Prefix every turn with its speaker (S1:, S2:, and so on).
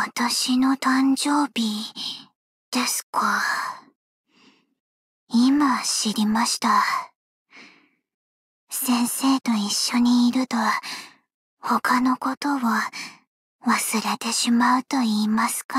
S1: 私の誕生日ですか。今知りました。先生と一緒にいると他のことを忘れてしまうと言いますか。